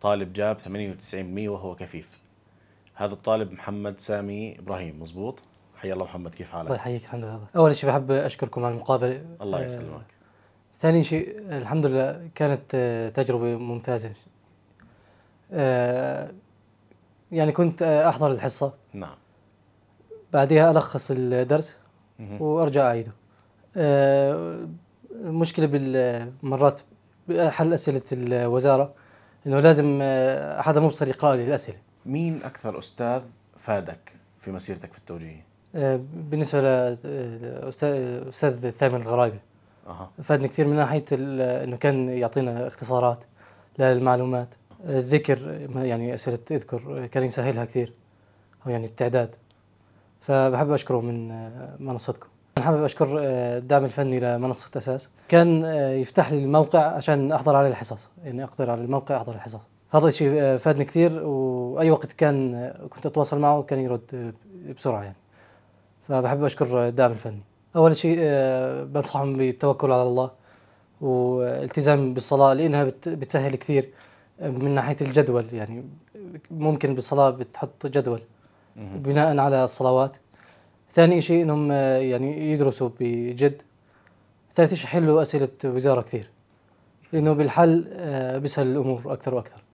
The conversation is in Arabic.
طالب جاب 98% وهو كفيف هذا الطالب محمد سامي ابراهيم مزبوط حيا الله محمد كيف حالك؟ الله يحييك الحمد لله اول شيء بحب اشكركم على المقابله الله آه، يسلمك ثاني شيء الحمد لله كانت آه، تجربه ممتازه آه، يعني كنت احضر الحصه نعم بعدها الخص الدرس وارجع اعيده المشكله بالمرات حل اسئله الوزاره انه لازم حدا آه، مبصر يقرا لي الاسئله مين اكثر استاذ فادك في مسيرتك في التوجيه آه، بالنسبه لاستاذ ثامر الغرايبي أه. فادني كثير من ناحيه انه كان يعطينا اختصارات للمعلومات الذكر يعني اسئله اذكر كان يسهلها كثير او يعني التعداد فبحب اشكره من آه، منصتكم أنا حابب أشكر آه، الدعم الفني لمنصة أساس كان آه، يفتح لي الموقع عشان أحضر عليه الحصص يعني أقدر على الموقع أحضر الحصص هذا الشيء آه، فادني كثير وأي وقت كان كنت أتواصل معه كان يرد بسرعة يعني فبحب أشكر الدعم الفني أول شيء بنصحهم بالتوكل على الله والالتزام بالصلاة لأنها بتسهل كثير من ناحية الجدول يعني ممكن بالصلاة بتحط جدول بناء على الصلوات ثاني شيء انهم آه، يعني يدرسوا بجد ثالث شيء يحلوا اسئله وزاره كثير لانه بالحل آه، بيسهل الامور اكثر واكثر